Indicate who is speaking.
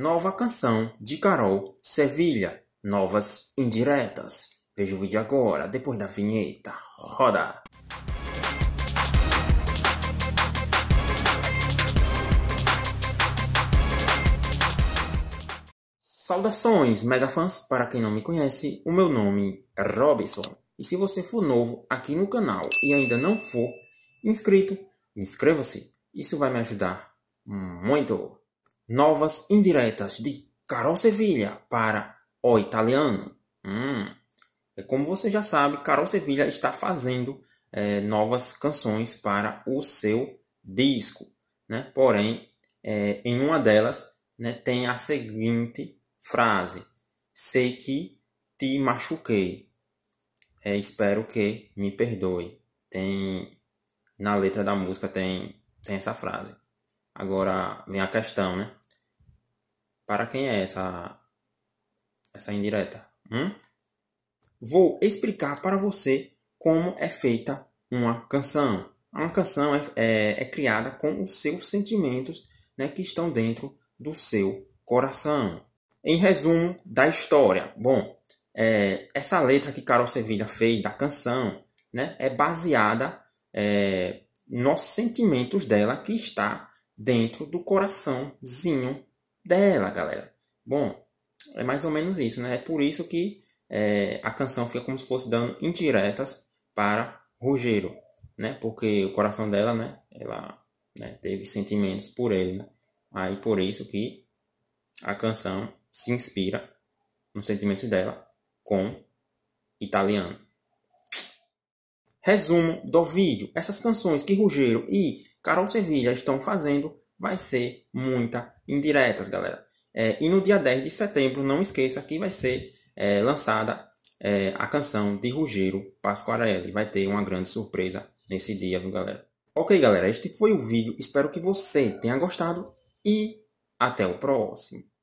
Speaker 1: Nova canção de Carol Sevilha. Novas indiretas. Veja o vídeo agora, depois da vinheta. Roda! Saudações, megafãs! Para quem não me conhece, o meu nome é Robinson. E se você for novo aqui no canal e ainda não for inscrito, inscreva-se. Isso vai me ajudar muito. Novas indiretas de Carol Sevilha para o italiano. Hum. É como você já sabe, Carol Sevilha está fazendo é, novas canções para o seu disco. Né? Porém, é, em uma delas né, tem a seguinte frase: Sei que te machuquei, é, espero que me perdoe. Tem na letra da música tem, tem essa frase. Agora vem a questão, né? Para quem é essa essa indireta? Hum? Vou explicar para você como é feita uma canção. Uma canção é, é, é criada com os seus sentimentos né, que estão dentro do seu coração. Em resumo da história, bom, é, essa letra que Carol Sevilla fez da canção né, é baseada é, nos sentimentos dela que está dentro do coraçãozinho dela, galera. Bom, é mais ou menos isso, né? É por isso que é, a canção fica como se fosse dando indiretas para Rogério, né? Porque o coração dela, né? Ela né, teve sentimentos por ele, né? Aí por isso que a canção se inspira no sentimento dela com italiano. Resumo do vídeo: essas canções que Rugeiro e Carol Sevilha estão fazendo vai ser muita indiretas, galera. É, e no dia 10 de setembro, não esqueça que vai ser é, lançada é, a canção de Rugeiro Pasquarelli. Vai ter uma grande surpresa nesse dia, viu, galera? Ok, galera, este foi o vídeo. Espero que você tenha gostado e até o próximo.